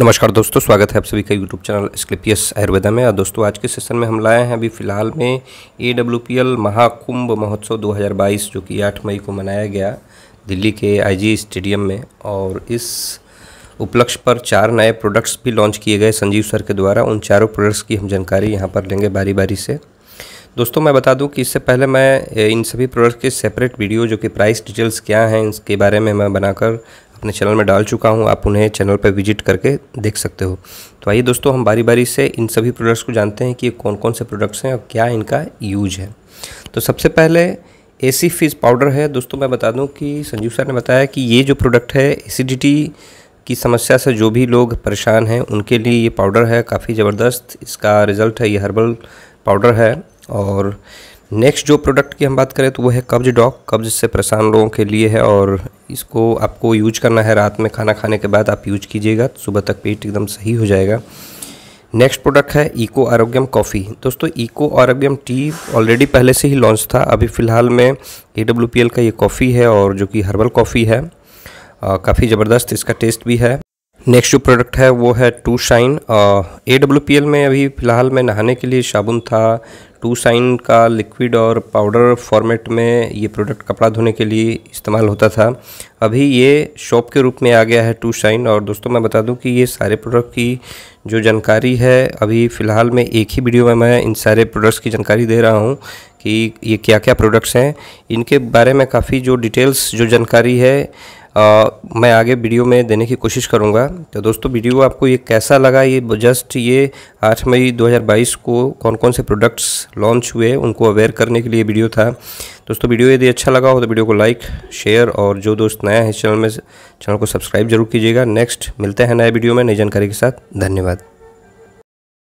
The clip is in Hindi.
नमस्कार दोस्तों स्वागत है आप सभी का यूट्यूब चैनल स्क्लिपियस आयुर्वेदा में और दोस्तों आज के सेशन में हम लाए हैं अभी फ़िलहाल में A W P L Mahakumbh महोत्सव 2022 जो कि 8 मई को मनाया गया दिल्ली के आईजी स्टेडियम में और इस उपलक्ष्य पर चार नए प्रोडक्ट्स भी लॉन्च किए गए संजीव सर के द्वारा उन चारों प्रोडक्ट्स की हम जानकारी यहाँ पर लेंगे बारी बारी से दोस्तों मैं बता दूं कि इससे पहले मैं इन सभी प्रोडक्ट्स के सेपरेट वीडियो जो कि प्राइस डिटेल्स क्या हैं इसके बारे में मैं बनाकर अपने चैनल में डाल चुका हूँ आप उन्हें चैनल पर विजिट करके देख सकते हो तो आइए दोस्तों हम बारी बारी से इन सभी प्रोडक्ट्स को जानते हैं कि कौन कौन से प्रोडक्ट्स हैं और क्या इनका यूज है तो सबसे पहले एसी फिज़ पाउडर है दोस्तों मैं बता दूं कि संजीव सर ने बताया कि ये जो प्रोडक्ट है एसिडिटी की समस्या से जो भी लोग परेशान हैं उनके लिए ये पाउडर है काफ़ी ज़बरदस्त इसका रिज़ल्ट है ये हर्बल पाउडर है और नेक्स्ट जो प्रोडक्ट की हम बात करें तो वो है कब्ज डॉग कब्ज से परेशान लोगों के लिए है और इसको आपको यूज करना है रात में खाना खाने के बाद आप यूज कीजिएगा सुबह तक पेट एकदम सही हो जाएगा नेक्स्ट प्रोडक्ट है इको आरोग्यम कॉफ़ी दोस्तों इको आरोग्यम टी ऑलरेडी पहले से ही लॉन्च था अभी फ़िलहाल में ए का ये कॉफ़ी है और जो कि हर्बल कॉफ़ी है काफ़ी ज़बरदस्त इसका टेस्ट भी है नेक्स्ट जो प्रोडक्ट है वो है to shine A W P L में अभी फ़िलहाल में नहाने के लिए साबुन था टू शाइन का लिक्विड और पाउडर फॉर्मेट में ये प्रोडक्ट कपड़ा धोने के लिए इस्तेमाल होता था अभी ये शॉप के रूप में आ गया है टू शाइन और दोस्तों मैं बता दूं कि ये सारे प्रोडक्ट की जो जानकारी है अभी फ़िलहाल में एक ही वीडियो में मैं इन सारे प्रोडक्ट्स की जानकारी दे रहा हूँ कि ये क्या क्या प्रोडक्ट्स हैं इनके बारे में काफ़ी जो डिटेल्स जो जानकारी है आ, मैं आगे वीडियो में देने की कोशिश करूँगा तो दोस्तों वीडियो आपको ये कैसा लगा ये जस्ट ये आठ मई 2022 को कौन कौन से प्रोडक्ट्स लॉन्च हुए उनको अवेयर करने के लिए वीडियो था दोस्तों वीडियो यदि अच्छा लगा हो तो वीडियो को लाइक शेयर और जो दोस्त नया है चैनल में चैनल को सब्सक्राइब जरूर कीजिएगा नेक्स्ट मिलते हैं नए वीडियो में नई जानकारी के साथ धन्यवाद